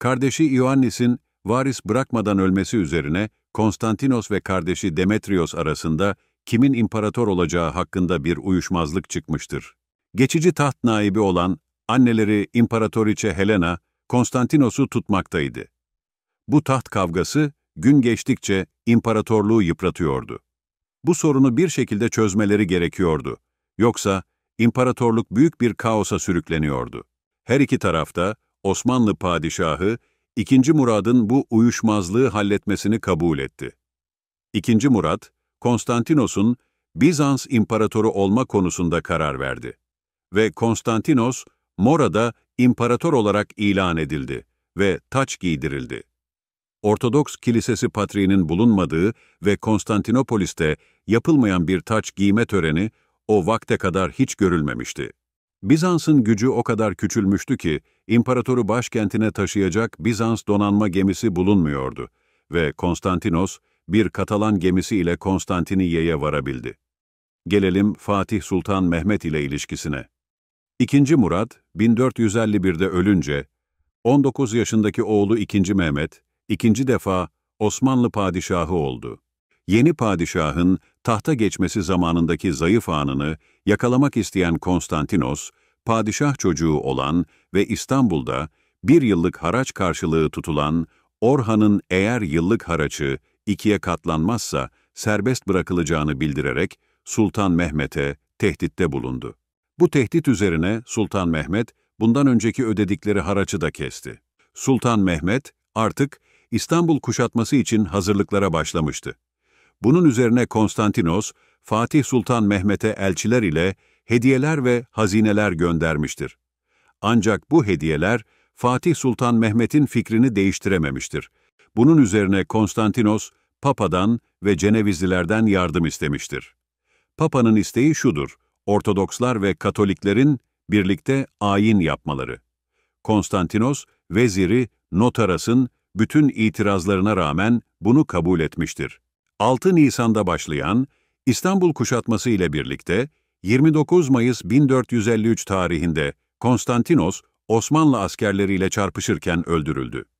Kardeşi Ioannis'in varis bırakmadan ölmesi üzerine Konstantinos ve kardeşi Demetrios arasında kimin imparator olacağı hakkında bir uyuşmazlık çıkmıştır. Geçici taht naibi olan anneleri İmparatoriçe Helena, Konstantinos'u tutmaktaydı. Bu taht kavgası gün geçtikçe imparatorluğu yıpratıyordu. Bu sorunu bir şekilde çözmeleri gerekiyordu. Yoksa imparatorluk büyük bir kaosa sürükleniyordu. Her iki tarafta Osmanlı padişahı, II. Murad'ın bu uyuşmazlığı halletmesini kabul etti. II. Murad, Konstantinos'un Bizans imparatoru olma konusunda karar verdi. Ve Konstantinos, Mora'da imparator olarak ilan edildi ve taç giydirildi. Ortodoks Kilisesi Patriğinin bulunmadığı ve Konstantinopolis'te yapılmayan bir taç giyme töreni o vakte kadar hiç görülmemişti. Bizans'ın gücü o kadar küçülmüştü ki, imparatoru başkentine taşıyacak Bizans donanma gemisi bulunmuyordu ve Konstantinos, bir Katalan gemisi ile Konstantiniye'ye varabildi. Gelelim Fatih Sultan Mehmet ile ilişkisine. II. Murat, 1451'de ölünce, 19 yaşındaki oğlu II. Mehmet, ikinci defa Osmanlı padişahı oldu yeni padişahın tahta geçmesi zamanındaki zayıf anını yakalamak isteyen Konstantinos, padişah çocuğu olan ve İstanbul'da bir yıllık haraç karşılığı tutulan Orhan'ın eğer yıllık haraçı ikiye katlanmazsa serbest bırakılacağını bildirerek Sultan Mehmet'e tehditte bulundu. Bu tehdit üzerine Sultan Mehmet bundan önceki ödedikleri haraçı da kesti. Sultan Mehmet artık İstanbul kuşatması için hazırlıklara başlamıştı. Bunun üzerine Konstantinos, Fatih Sultan Mehmet'e elçiler ile hediyeler ve hazineler göndermiştir. Ancak bu hediyeler Fatih Sultan Mehmet'in fikrini değiştirememiştir. Bunun üzerine Konstantinos, Papa'dan ve Cenevizlilerden yardım istemiştir. Papa'nın isteği şudur, Ortodokslar ve Katoliklerin birlikte ayin yapmaları. Konstantinos, veziri Notaras'ın bütün itirazlarına rağmen bunu kabul etmiştir. 6 Nisan'da başlayan İstanbul kuşatması ile birlikte 29 Mayıs 1453 tarihinde Konstantinos Osmanlı askerleriyle çarpışırken öldürüldü.